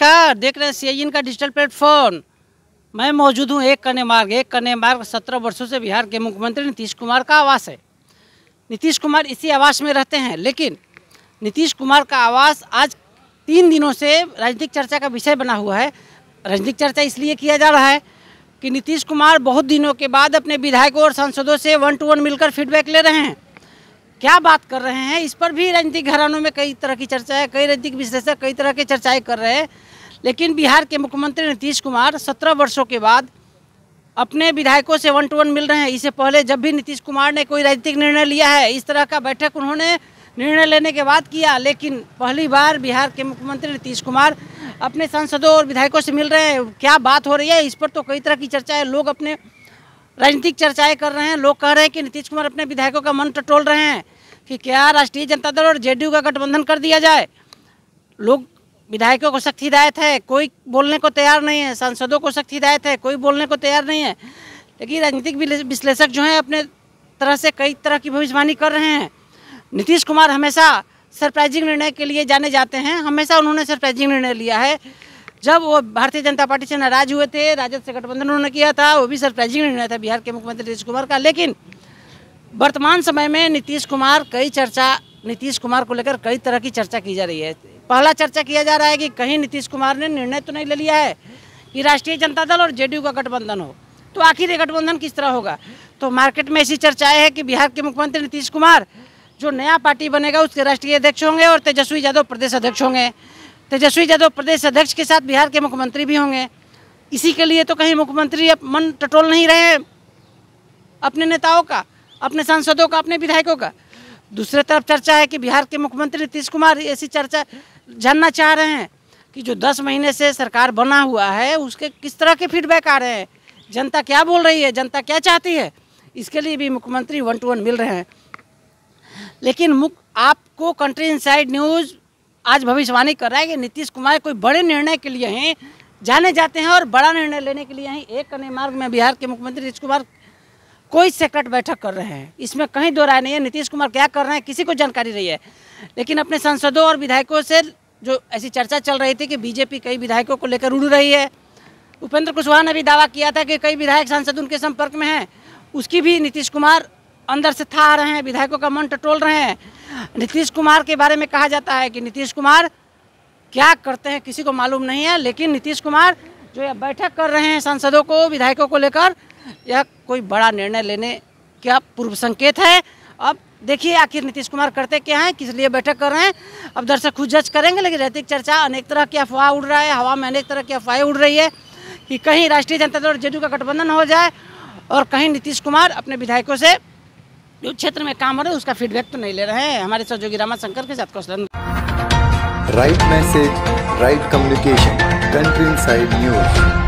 नमस्कार देख रहे हैं सी का डिजिटल प्लेटफॉर्म मैं मौजूद हूँ एक कन्या मार्ग एक कन्या मार्ग सत्रह वर्षों से बिहार के मुख्यमंत्री नीतीश कुमार का आवास है नीतीश कुमार इसी आवास में रहते हैं लेकिन नीतीश कुमार का आवास आज तीन दिनों से राजनीतिक चर्चा का विषय बना हुआ है राजनीतिक चर्चा इसलिए किया जा रहा है कि नीतीश कुमार बहुत दिनों के बाद अपने विधायकों और सांसदों से वन टू वन मिलकर फीडबैक ले रहे हैं क्या बात कर रहे हैं इस पर भी राजनीतिक घरानों में कई तरह की चर्चा है कई राजनीतिक विश्लेषक कई तरह के चर्चाएं कर रहे हैं लेकिन बिहार के मुख्यमंत्री नीतीश कुमार सत्रह वर्षों के बाद अपने विधायकों से वन टू वन मिल रहे हैं इससे पहले जब भी नीतीश कुमार ने कोई राजनीतिक निर्णय लिया है इस तरह का बैठक उन्होंने निर्णय लेने के बाद किया लेकिन पहली बार बिहार के मुख्यमंत्री नीतीश कुमार अपने सांसदों और विधायकों से मिल रहे हैं क्या बात हो रही है इस पर तो कई तरह की चर्चा है लोग अपने राजनीतिक चर्चाएं कर रहे हैं लोग कह रहे हैं कि नीतीश कुमार अपने विधायकों का मन टटोल रहे हैं कि क्या राष्ट्रीय जनता दल और जेडीयू का गठबंधन कर दिया जाए लोग विधायकों को सख्त हिदायत है कोई बोलने को तैयार नहीं है सांसदों को सख्त हिदायत है कोई बोलने को तैयार नहीं है लेकिन राजनीतिक विश्लेषक जो हैं अपने तरह से कई तरह की भविष्यवाणी कर रहे हैं नीतीश कुमार हमेशा सरप्राइजिंग निर्णय के लिए जाने जाते हैं हमेशा उन्होंने सरप्राइजिंग निर्णय लिया है जब वो भारतीय जनता पार्टी से नाराज हुए थे राजद से गठबंधन उन्होंने किया था वो भी सरप्राइजिंग निर्णय था बिहार के मुख्यमंत्री नीतीश कुमार का लेकिन वर्तमान समय में नीतीश कुमार कई चर्चा नीतीश कुमार को लेकर कई तरह की चर्चा की जा रही है पहला चर्चा किया जा रहा है कि कहीं नीतीश कुमार ने निर्णय तो नहीं ले लिया है कि राष्ट्रीय जनता दल और जेडीयू का गठबंधन हो तो आखिर ये गठबंधन किस तरह होगा तो मार्केट में ऐसी चर्चाएं हैं कि बिहार के मुख्यमंत्री नीतीश कुमार जो नया पार्टी बनेगा उसके राष्ट्रीय अध्यक्ष होंगे और तेजस्वी यादव प्रदेश अध्यक्ष होंगे तेजस्वी यादव प्रदेश अध्यक्ष के साथ बिहार के मुख्यमंत्री भी होंगे इसी के लिए तो कहीं मुख्यमंत्री अब मन टटोल नहीं रहे अपने नेताओं का अपने सांसदों का अपने विधायकों का दूसरे तरफ चर्चा है कि बिहार के मुख्यमंत्री नीतीश कुमार ऐसी चर्चा जानना चाह रहे हैं कि जो दस महीने से सरकार बना हुआ है उसके किस तरह के फीडबैक आ रहे हैं जनता क्या बोल रही है जनता क्या चाहती है इसके लिए भी मुख्यमंत्री वन टू वन मिल रहे हैं लेकिन मुख आपको कंट्री इनसाइड न्यूज़ आज भविष्यवाणी कर रहा है कि नीतीश कुमार कोई बड़े निर्णय के लिए हैं जाने जाते हैं और बड़ा निर्णय लेने के लिए हैं एक अन्य मार्ग में बिहार के मुख्यमंत्री नीतीश कुमार कोई सेक्रेट बैठक कर रहे हैं इसमें कहीं दो राय नहीं है नीतीश कुमार क्या कर रहे हैं किसी को जानकारी नहीं है लेकिन अपने सांसदों और विधायकों से जो ऐसी चर्चा चल रही थी कि बीजेपी कई विधायकों को लेकर उड़ रही है उपेंद्र कुशवाहा ने भी दावा किया था कि कई विधायक सांसद उनके संपर्क में हैं उसकी भी नीतीश कुमार अंदर से था रहे हैं विधायकों का मन टटोल रहे हैं नीतीश कुमार के बारे में कहा जाता है कि नीतीश कुमार क्या करते हैं किसी को मालूम नहीं है लेकिन नीतीश कुमार जो बैठक कर रहे हैं सांसदों को विधायकों को लेकर या कोई बड़ा निर्णय लेने का पूर्व संकेत है अब देखिए आखिर नीतीश कुमार करते क्या हैं किस लिए बैठक कर रहे हैं अब दर्शक खुद जज करेंगे लेकिन रैतिक चर्चा अनेक तरह की अफवाह उड़ रहा है हवा में अनेक तरह की अफवाहें उड़ रही है कि कहीं राष्ट्रीय जनता दल और जेडीयू का गठबंधन हो जाए और कहीं नीतीश कुमार अपने विधायकों से जो क्षेत्र में काम हो रहे उसका फीडबैक तो नहीं ले रहे हैं हमारे सहयोगी रामा शंकर के साथ Kaushal right message right communication country news